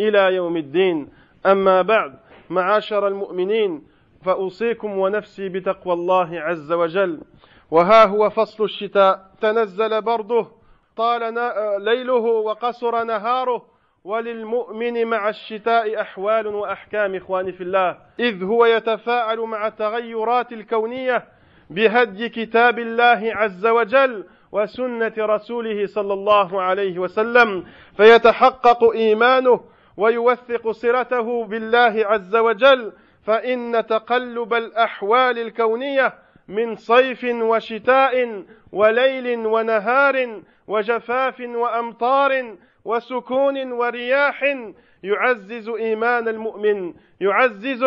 إلى يوم الدين أما بعد معاشر المؤمنين فأوصيكم ونفسي بتقوى الله عز وجل وها هو فصل الشتاء تنزل برده طال ليله وقصر نهاره وللمؤمن مع الشتاء أحوال وأحكام إخواني في الله إذ هو يتفاعل مع التغيرات الكونية بهدي كتاب الله عز وجل وسنة رسوله صلى الله عليه وسلم فيتحقق إيمانه ويوثق صلته بالله عز وجل فإن تقلب الأحوال الكونية من صيف وشتاء وليل ونهار وجفاف وأمطار وسكون ورياح يعزز إيمان المؤمن يعزز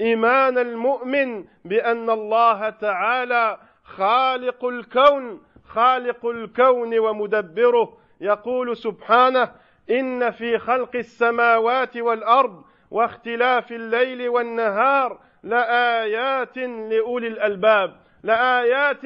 إيمان المؤمن بأن الله تعالى خالق الكون خالق الكون ومدبره يقول سبحانه إن في خلق السماوات والأرض واختلاف الليل والنهار لآيات لأولي الألباب لآيات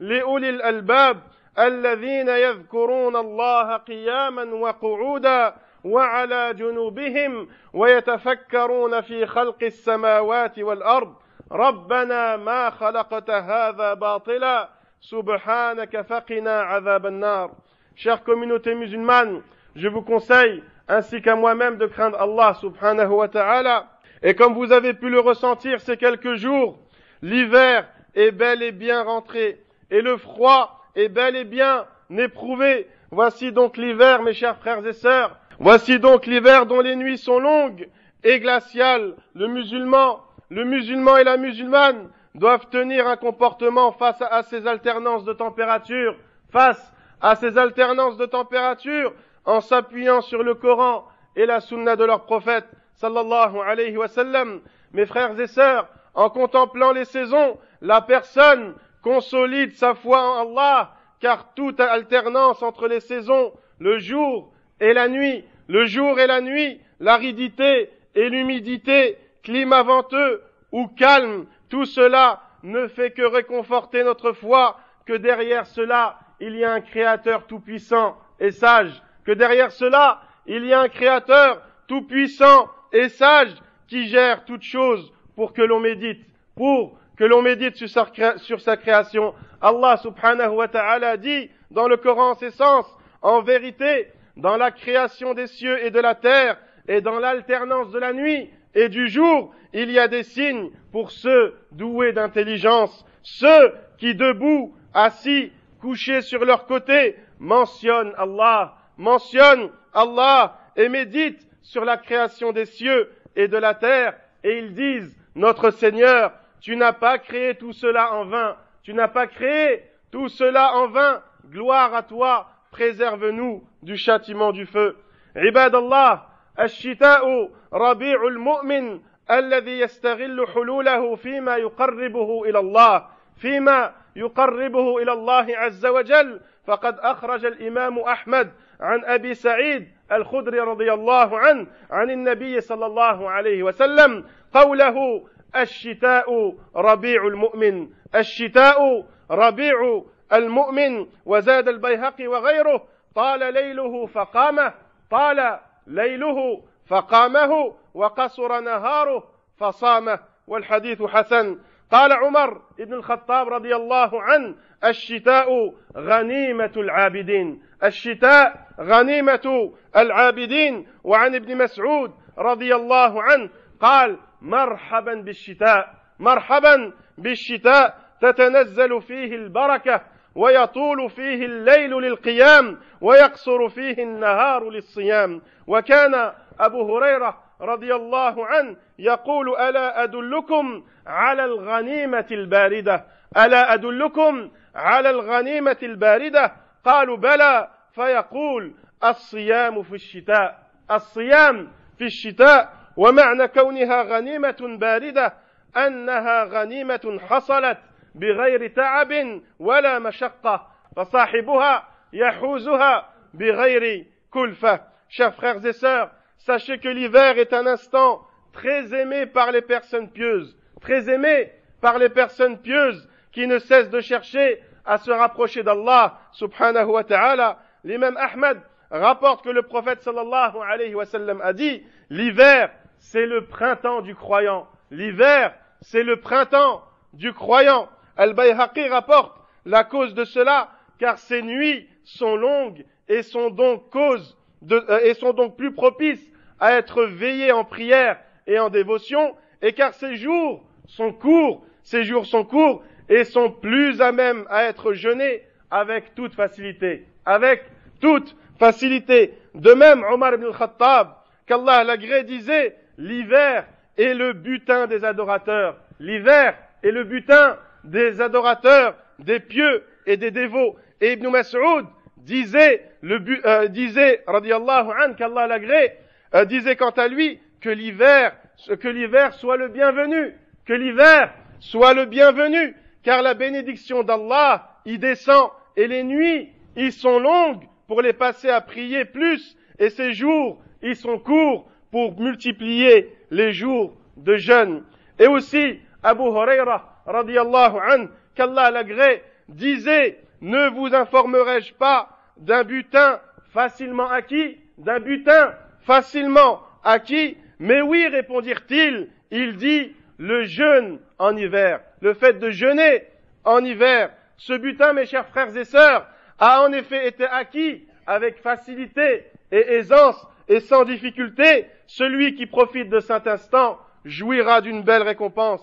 لأولي الألباب الذين يذكرون الله قياما وقعودا وعلى جنوبهم ويتفكرون في خلق السماوات والأرض ربنا ما خلقت هذا باطلا سبحانك فقنا عذاب النار Chère communauté musulmane, je vous conseille, ainsi qu'à moi-même, de craindre Allah subhanahu wa ta'ala. Et comme vous avez pu le ressentir ces quelques jours, l'hiver est bel et bien rentré, et le froid est bel et bien éprouvé. Voici donc l'hiver, mes chers frères et sœurs. Voici donc l'hiver dont les nuits sont longues et glaciales. Le musulman, le musulman et la musulmane doivent tenir un comportement face à ces alternances de température, face à ces alternances de température en s'appuyant sur le Coran et la sunna de leur prophète, sallallahu alayhi wa sallam. Mes frères et sœurs, en contemplant les saisons, la personne consolide sa foi en Allah, car toute alternance entre les saisons, le jour et la nuit, le jour et la nuit, l'aridité et l'humidité, climat venteux ou calme, tout cela ne fait que réconforter notre foi que derrière cela, il y a un Créateur tout-puissant et sage, que derrière cela, il y a un Créateur tout-puissant et sage qui gère toutes choses pour que l'on médite, pour que l'on médite sur sa, création. Allah subhanahu wa ta'ala dit dans le Coran en ces sens, en vérité, dans la création des cieux et de la terre, et dans l'alternance de la nuit et du jour, il y a des signes pour ceux doués d'intelligence, ceux qui debout, assis, couchés sur leur côté, mentionnent Allah mentionne Allah et médite sur la création des cieux et de la terre, et ils disent, Notre Seigneur, tu n'as pas créé tout cela en vain, tu n'as pas créé tout cela en vain, gloire à toi, préserve-nous du châtiment du feu. عباد الله الشتاء ربيع المؤمن الذي يستغل حلوله فيما يقربه الى الله فيما يقربه الى الله عز وجل فقد اخرج الامام احمد عن أبي سعيد الخدري رضي الله عنه عن النبي صلى الله عليه وسلم قوله الشتاء ربيع المؤمن الشتاء ربيع المؤمن وزاد البيهقي وغيره طال ليله فقامه طال ليله فقامه وقصر نهاره فصامه والحديث حسن قال عمر بن الخطاب رضي الله عنه الشتاء غنيمة العابدين الشتاء غنيمة العابدين وعن ابن مسعود رضي الله عنه قال مرحبا بالشتاء مرحبا بالشتاء تتنزل فيه البركة ويطول فيه الليل للقيام ويقصر فيه النهار للصيام وكان أبو هريرة رضي الله عنه يقول ألا أدلكم على الغنيمة الباردة ألا أدلكم على الغنيمة الباردة قالوا بلى فيقول الصيام في الشتاء الصيام في الشتاء ومعنى كونها غنيمة باردة أنها غنيمة حصلت بغير تعب ولا مشقة فصاحبها يحوزها بغير كلفة chers frères et sœurs Sachez que l'hiver est un instant très aimé par les personnes pieuses, très aimé par les personnes pieuses qui ne cessent de chercher à se rapprocher d'Allah subhanahu wa ta'ala. L'imam Ahmed rapporte que le prophète sallallahu alayhi wa sallam a dit, l'hiver, c'est le printemps du croyant. L'hiver, c'est le printemps du croyant. Al-Bayhaqi rapporte la cause de cela, car ces nuits sont longues et sont donc cause de, euh, et sont donc plus propices à être veillé en prière et en dévotion, et car ces jours sont courts, ces jours sont courts et sont plus à même à être jeûnés avec toute facilité, avec toute facilité. De même, Omar ibn khattab qu'Allah l'agré disait, l'hiver est le butin des adorateurs, l'hiver est le butin des adorateurs, des pieux et des dévots. Et Ibn Mas'ud disait, euh, disait, radiallahu qu'Allah l'agré, euh, disait quant à lui que l'hiver, que l'hiver soit le bienvenu, que l'hiver soit le bienvenu, car la bénédiction d'Allah y descend et les nuits y sont longues pour les passer à prier plus et ces jours y sont courts pour multiplier les jours de jeûne. Et aussi, Abu Huraira, radiallahu an, qu'Allah l'agré, disait, ne vous informerai-je pas d'un butin facilement acquis, d'un butin facilement acquis Mais oui, répondirent-ils, il dit le jeûne en hiver, le fait de jeûner en hiver. Ce butin, mes chers frères et sœurs, a en effet été acquis avec facilité et aisance et sans difficulté. Celui qui profite de cet instant jouira d'une belle récompense.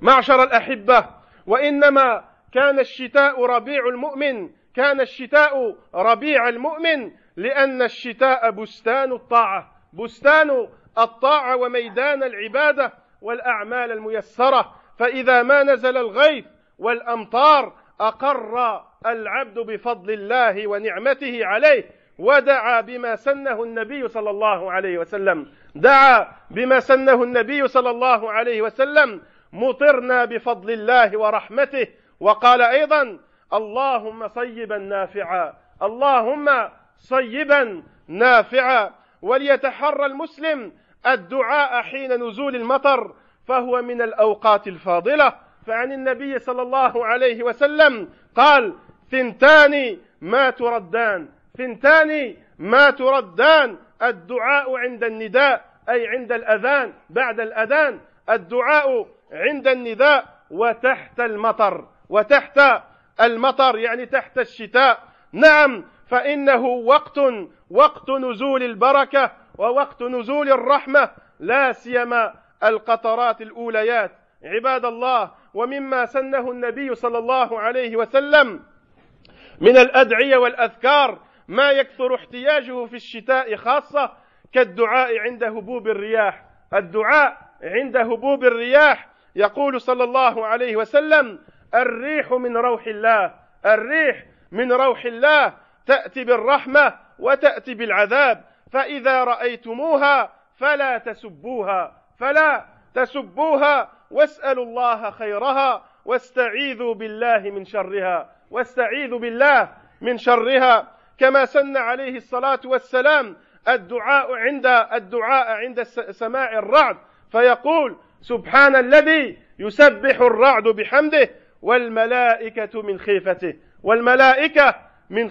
معشر الأحبة وإنما كان الشتاء ربيع المؤمن كان الشتاء al mu'min, لأن الشتاء بستان الطاعة بستان الطاعة وميدان العبادة والأعمال الميسرة فإذا ما نزل الغيث والأمطار أقر العبد بفضل الله ونعمته عليه ودعا بما سنه النبي صلى الله عليه وسلم دعا بما سنه النبي صلى الله عليه وسلم مطرنا بفضل الله ورحمته وقال أيضا اللهم صيبا نافعا اللهم صيبا نافعا وليتحرى المسلم الدعاء حين نزول المطر فهو من الأوقات الفاضلة فعن النبي صلى الله عليه وسلم قال ثنتان ما تردان ثنتان ما تردان الدعاء عند النداء أي عند الأذان بعد الأذان الدعاء عند النداء وتحت المطر وتحت المطر يعني تحت الشتاء نعم فإنه وقت وقت نزول البركة ووقت نزول الرحمة لا سيما القطرات الأوليات عباد الله ومما سنه النبي صلى الله عليه وسلم من الأدعية والأذكار ما يكثر احتياجه في الشتاء خاصة كالدعاء عند هبوب الرياح الدعاء عند هبوب الرياح يقول صلى الله عليه وسلم الريح من روح الله الريح من روح الله تأتي بالرحمة وتأتي بالعذاب فإذا رأيتموها فلا تسبوها فلا تسبوها واسألوا الله خيرها واستعيذوا بالله من شرها واستعيذوا بالله من شرها كما سن عليه الصلاة والسلام الدعاء عند الدعاء عند سماع الرعد فيقول سبحان الذي يسبح الرعد بحمده والملائكة من خيفته والملائكة min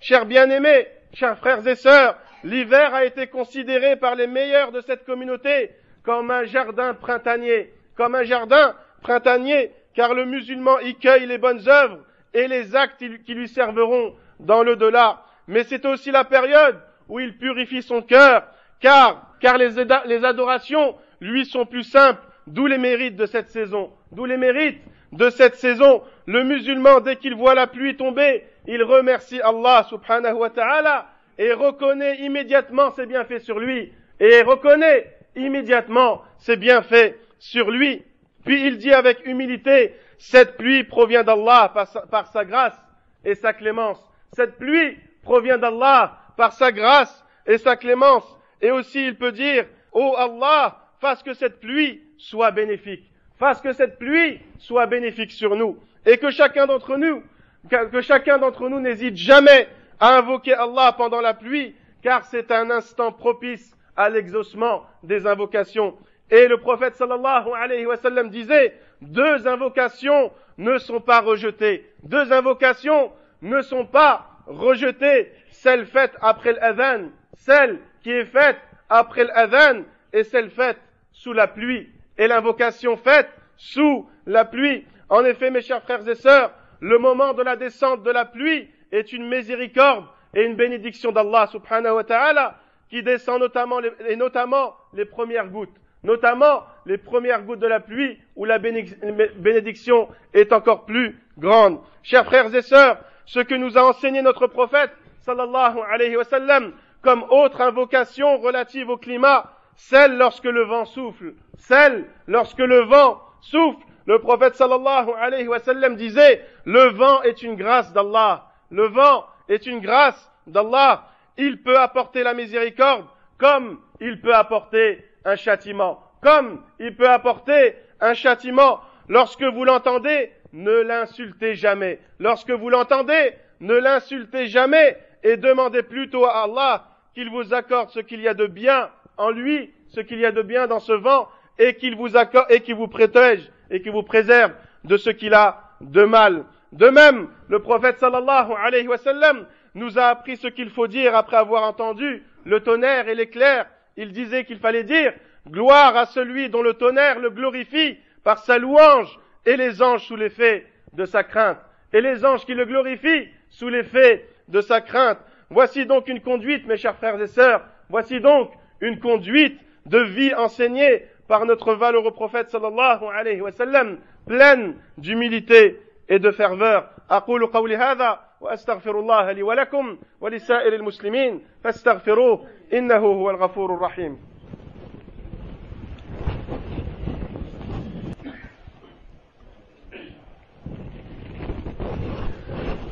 Chers bien-aimés, chers frères et sœurs, l'hiver a été considéré par les meilleurs de cette communauté comme un jardin printanier, comme un jardin printanier, car le musulman y cueille les bonnes œuvres et les actes qui lui serviront dans le delà. Mais c'est aussi la période où il purifie son cœur, car, car les, les adorations lui sont plus simples, d'où les mérites de cette saison, d'où les mérites de cette saison. Le musulman, dès qu'il voit la pluie tomber, il remercie Allah subhanahu wa ta'ala et reconnaît immédiatement ses bienfaits sur lui et reconnaît immédiatement ses bienfaits sur lui. Puis il dit avec humilité, cette pluie provient d'Allah par, sa grâce et sa clémence. Cette pluie provient d'Allah par sa grâce et sa clémence. Et aussi il peut dire, ô oh Allah, fasse que cette pluie soit bénéfique. Fasse que cette pluie soit bénéfique sur nous. Et que chacun d'entre nous que, chacun d'entre nous n'hésite jamais à invoquer Allah pendant la pluie, car c'est un instant propice à l'exaucement des invocations. Et le prophète sallallahu alayhi wa sallam disait, deux invocations ne sont pas rejetées. Deux invocations ne sont pas rejetées. Celle faite après l'adhan, celle qui est faite après l'adhan et celle faite sous la pluie. Et l'invocation faite sous la pluie. En effet, mes chers frères et sœurs, le moment de la descente de la pluie est une miséricorde et une bénédiction d'Allah subhanahu wa ta'ala qui descend notamment les, et notamment les premières gouttes, notamment les premières gouttes de la pluie où la bénédiction est encore plus grande. Chers frères et sœurs, ce que nous a enseigné notre prophète sallallahu alayhi wa sallam comme autre invocation relative au climat, celle lorsque le vent souffle, celle lorsque le vent souffle le prophète sallallahu alayhi wa sallam disait, le vent est une grâce d'Allah. Le vent est une grâce d'Allah. Il peut apporter la miséricorde comme il peut apporter un châtiment. Comme il peut apporter un châtiment. Lorsque vous l'entendez, ne l'insultez jamais. Lorsque vous l'entendez, ne l'insultez jamais et demandez plutôt à Allah qu'il vous accorde ce qu'il y a de bien en lui, ce qu'il y a de bien dans ce vent et qu'il vous accorde, et qu'il vous protège et qui vous préserve de ce qu'il a de mal. De même, le prophète sallallahu alayhi wa sallam nous a appris ce qu'il faut dire après avoir entendu le tonnerre et l'éclair. Il disait qu'il fallait dire gloire à celui dont le tonnerre le glorifie par sa louange et les anges sous l'effet de sa crainte. Et les anges qui le glorifient sous l'effet de sa crainte. Voici donc une conduite, mes chers frères et sœurs. Voici donc une conduite de vie enseignée par notre valeureux prophète sallallahu alayhi wa sallam, pleine d'humilité et de ferveur. أقول قولي هذا وأستغفر الله لي ولكم ولسائر المسلمين فاستغفروه إنه هو الغفور الرحيم.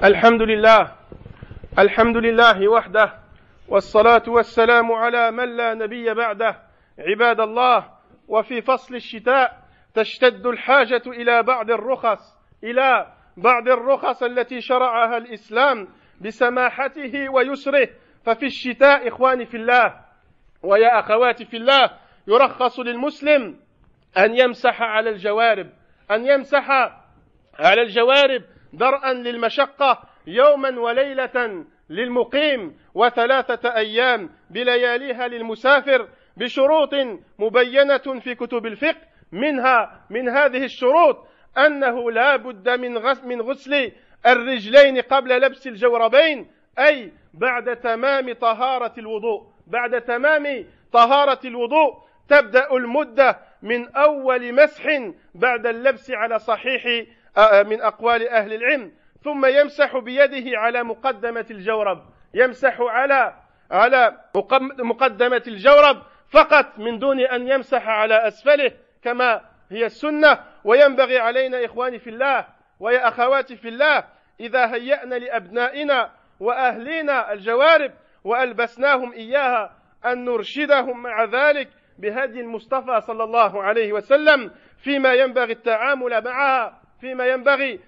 الحمد لله الحمد لله وحده والصلاة والسلام على من لا نبي بعده عباد الله وفي فصل الشتاء تشتد الحاجة إلى بعض الرخص إلى بعض الرخص التي شرعها الإسلام بسماحته ويسره ففي الشتاء إخواني في الله ويا أخواتي في الله يرخص للمسلم أن يمسح على الجوارب أن يمسح على الجوارب درءا للمشقة يوما وليلة للمقيم وثلاثة أيام بلياليها للمسافر بشروط مبينة في كتب الفقه منها من هذه الشروط أنه لا بد من غسل, من غسل الرجلين قبل لبس الجوربين أي بعد تمام طهارة الوضوء بعد تمام طهارة الوضوء تبدأ المدة من أول مسح بعد اللبس على صحيح آه، آه، من أقوال أهل العلم ثم يمسح بيده على مقدمة الجورب يمسح على على مقدمة الجورب فقط من دون أن يمسح على أسفله كما هي السنة وينبغي علينا إخواني في الله ويا أخواتي في الله إذا هيأنا لأبنائنا وأهلينا الجوارب وألبسناهم إياها أن نرشدهم مع ذلك بهدي المصطفى صلى الله عليه وسلم فيما ينبغي التعامل معها فيما ينبغي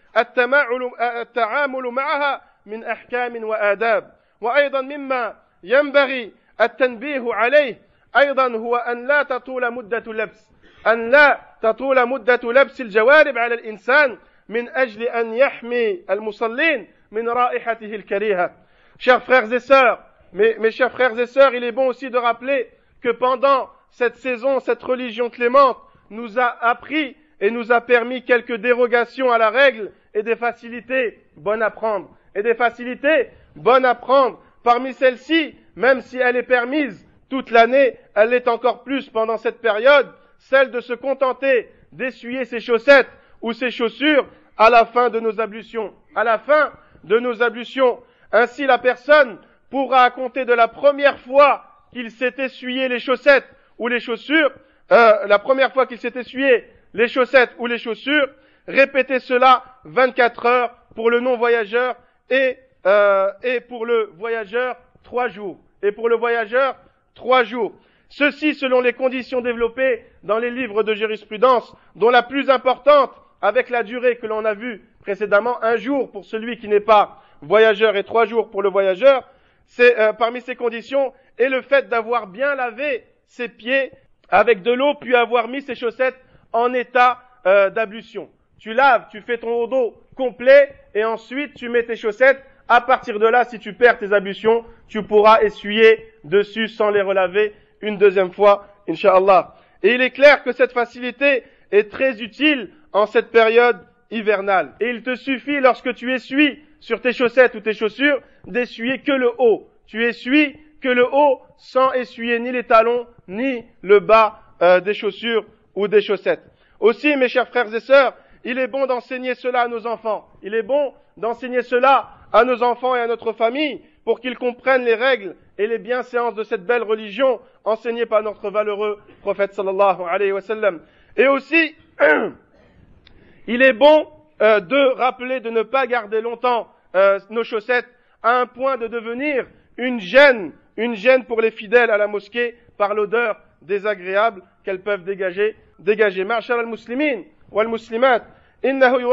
التعامل معها من أحكام وآداب وأيضا مما ينبغي التنبيه عليه Chers frères et sœurs, mes, mes chers frères et sœurs, il est bon aussi de rappeler que pendant cette saison, cette religion clémente nous a appris et nous a permis quelques dérogations à la règle et des facilités bonnes à prendre. Et des facilités bonnes à prendre. Parmi celles-ci, même si elle est permise toute l'année, elle l'est encore plus pendant cette période, celle de se contenter d'essuyer ses chaussettes ou ses chaussures à la fin de nos ablutions. À la fin de nos ablutions. Ainsi, la personne pourra, compter de la première fois qu'il s'est essuyé les chaussettes ou les chaussures, euh, la première fois qu'il s'est essuyé les chaussettes ou les chaussures, répéter cela 24 heures pour le non-voyageur et, euh, et pour le voyageur trois jours. Et pour le voyageur, trois jours. Ceci selon les conditions développées dans les livres de jurisprudence, dont la plus importante, avec la durée que l'on a vue précédemment, un jour pour celui qui n'est pas voyageur et trois jours pour le voyageur, c'est euh, parmi ces conditions est le fait d'avoir bien lavé ses pieds avec de l'eau, puis avoir mis ses chaussettes en état euh, d'ablution. Tu laves, tu fais ton dos complet, et ensuite tu mets tes chaussettes. À partir de là, si tu perds tes ablutions, tu pourras essuyer dessus sans les relaver une deuxième fois, inshallah. Et il est clair que cette facilité est très utile en cette période hivernale. Et il te suffit, lorsque tu essuies sur tes chaussettes ou tes chaussures, d'essuyer que le haut. Tu essuies que le haut sans essuyer ni les talons, ni le bas euh, des chaussures ou des chaussettes. Aussi, mes chers frères et sœurs, il est bon d'enseigner cela à nos enfants. Il est bon d'enseigner cela à nos enfants et à notre famille, pour qu'ils comprennent les règles et les bienséances de cette belle religion enseignée par notre valeureux prophète sallallahu alayhi wa sallam. Et aussi, il est bon euh, de rappeler de ne pas garder longtemps euh, nos chaussettes à un point de devenir une gêne, une gêne pour les fidèles à la mosquée par l'odeur désagréable qu'elles peuvent dégager, dégager. al-muslimin al muslimat innahu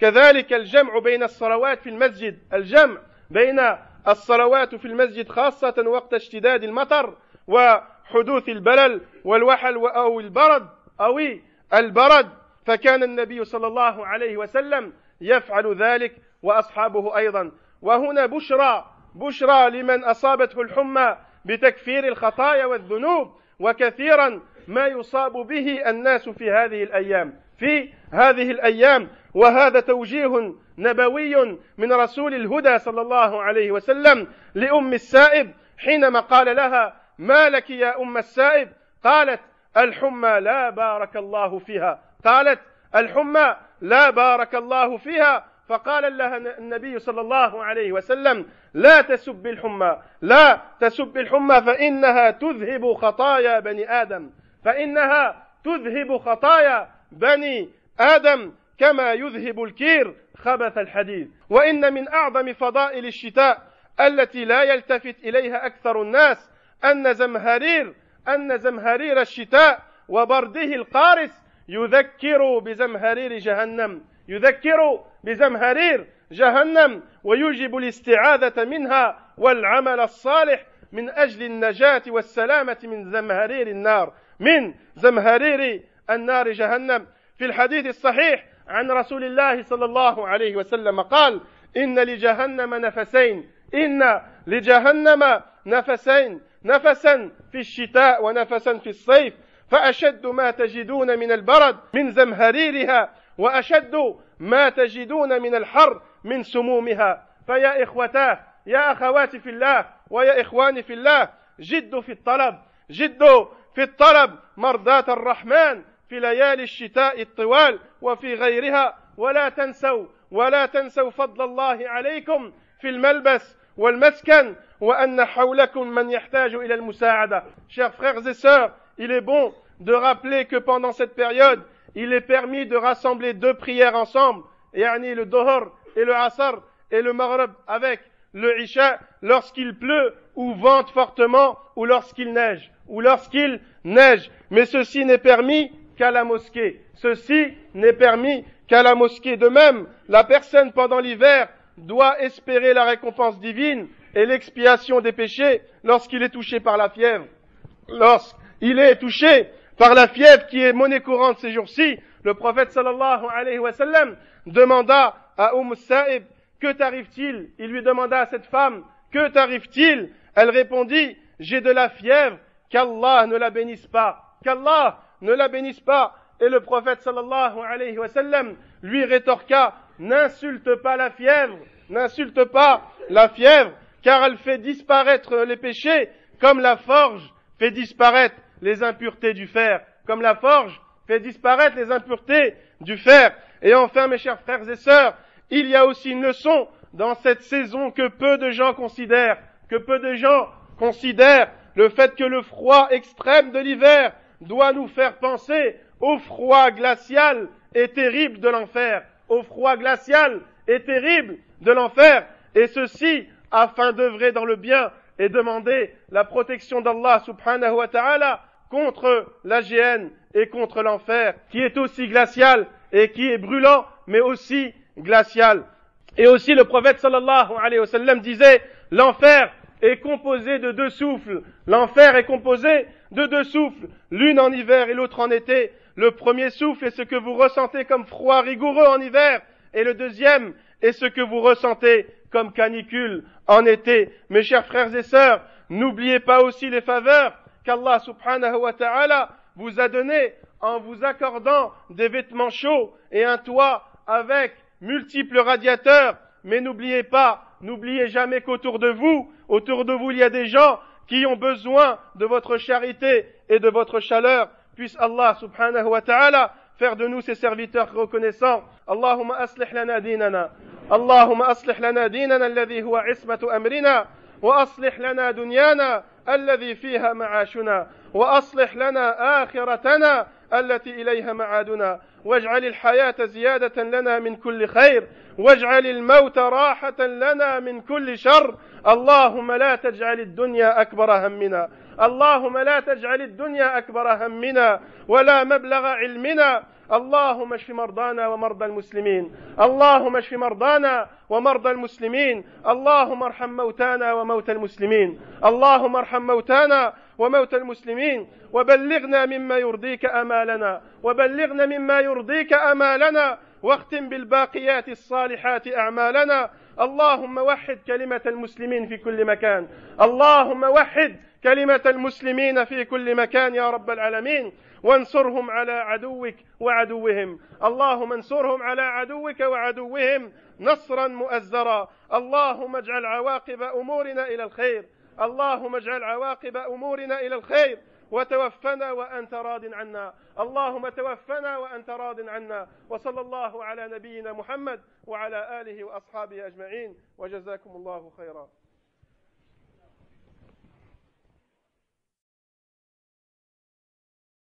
كذلك الجمع بين الصلوات في المسجد الجمع بين الصلوات في المسجد خاصة وقت اشتداد المطر وحدوث البلل والوحل أو البرد أو البرد فكان النبي صلى الله عليه وسلم يفعل ذلك وأصحابه أيضا وهنا بشرى بشرى لمن أصابته الحمى بتكفير الخطايا والذنوب وكثيرا ما يصاب به الناس في هذه الأيام في هذه الأيام وهذا توجيه نبوي من رسول الهدى صلى الله عليه وسلم لأم السائب حينما قال لها ما لك يا أم السائب قالت الحمى لا بارك الله فيها قالت الحمى لا بارك الله فيها فقال لها النبي صلى الله عليه وسلم لا تسب الحمى لا تسب الحمى فإنها تذهب خطايا بني آدم فإنها تذهب خطايا بني آدم كما يذهب الكير خبث الحديد وإن من أعظم فضائل الشتاء التي لا يلتفت إليها أكثر الناس أن زمهرير أن زمهرير الشتاء وبرده القارس يذكر بزمهرير جهنم يذكر بزمهرير جهنم ويوجب الاستعاذة منها والعمل الصالح من أجل النجاة والسلامة من زمهرير النار من زمهرير النار جهنم في الحديث الصحيح عن رسول الله صلى الله عليه وسلم قال إن لجهنم نفسين إن لجهنم نفسين نفسا في الشتاء ونفسا في الصيف فأشد ما تجدون من البرد من زمهريرها وأشد ما تجدون من الحر من سمومها فيا إخوتاه يا أخواتي في الله ويا إخواني في الله جدوا في الطلب جدوا في الطلب مرضاة الرحمن Chers frères et sœurs, il est bon de rappeler que pendant cette période, il est permis de rassembler deux prières ensemble, et yani le Dohor et le Asar et le Maghreb avec le Isha lorsqu'il pleut ou vente fortement ou lorsqu'il neige ou lorsqu'il neige. Mais ceci n'est permis qu'à la mosquée. Ceci n'est permis qu'à la mosquée. De même, la personne pendant l'hiver doit espérer la récompense divine et l'expiation des péchés lorsqu'il est touché par la fièvre. Lorsqu'il est touché par la fièvre qui est monnaie courante ces jours-ci, le prophète sallallahu alayhi wa sallam demanda à Umm Sa'ib, que t'arrive-t-il? Il lui demanda à cette femme, que t'arrive-t-il? Elle répondit, j'ai de la fièvre, qu'Allah ne la bénisse pas, qu'Allah ne la bénisse pas. Et le prophète sallallahu alayhi wa sallam lui rétorqua, n'insulte pas la fièvre, n'insulte pas la fièvre, car elle fait disparaître les péchés, comme la forge fait disparaître les impuretés du fer, comme la forge fait disparaître les impuretés du fer. Et enfin, mes chers frères et sœurs, il y a aussi une leçon dans cette saison que peu de gens considèrent, que peu de gens considèrent le fait que le froid extrême de l'hiver doit nous faire penser au froid glacial et terrible de l'enfer, au froid glacial et terrible de l'enfer, et ceci afin d'œuvrer dans le bien et demander la protection d'Allah subhanahu wa ta'ala contre la GN et contre l'enfer, qui est aussi glacial et qui est brûlant, mais aussi glacial. Et aussi le prophète sallallahu alayhi wa sallam disait, l'enfer est composé de deux souffles. L'enfer est composé de deux souffles, l'une en hiver et l'autre en été. Le premier souffle est ce que vous ressentez comme froid rigoureux en hiver, et le deuxième est ce que vous ressentez comme canicule en été. Mes chers frères et sœurs, n'oubliez pas aussi les faveurs qu'Allah subhanahu wa ta'ala vous a données en vous accordant des vêtements chauds et un toit avec multiples radiateurs, mais n'oubliez pas N'oubliez jamais qu'autour de vous, autour de vous, il y a des gens qui ont besoin de votre charité et de votre chaleur. Puisse Allah subhanahu wa ta'ala faire de nous ses serviteurs reconnaissants. Allahumma aslih lana dinana. Allahumma aslih lana dinana alladhi huwa ismatu amrina. Wa aslih lana dunyana alladhi fiha ma'ashuna. Wa aslih lana akhiratana التي إليها معادنا واجعل الحياة زيادة لنا من كل خير واجعل الموت راحة لنا من كل شر اللهم لا تجعل الدنيا أكبر همنا اللهم لا تجعل الدنيا أكبر همنا ولا مبلغ علمنا اللهم اشف مرضانا ومرضى المسلمين اللهم اشف مرضانا ومرضى المسلمين اللهم ارحم موتانا وموتى المسلمين اللهم ارحم موتانا وموتى المسلمين وبلغنا مما يرضيك امالنا وبلغنا مما يرضيك امالنا واختم بالباقيات الصالحات اعمالنا اللهم وحد كلمه المسلمين في كل مكان اللهم وحد كلمه المسلمين في كل مكان يا رب العالمين وانصرهم على عدوك وعدوهم اللهم انصرهم على عدوك وعدوهم نصرا مؤزرا اللهم اجعل عواقب امورنا الى الخير اللهم اجعل عواقب أمورنا إلى الخير وتوفنا وأنت راض عنا اللهم توفنا وأنت راض عنا وصلى الله على نبينا محمد وعلى آله وأصحابه أجمعين وجزاكم الله خيرا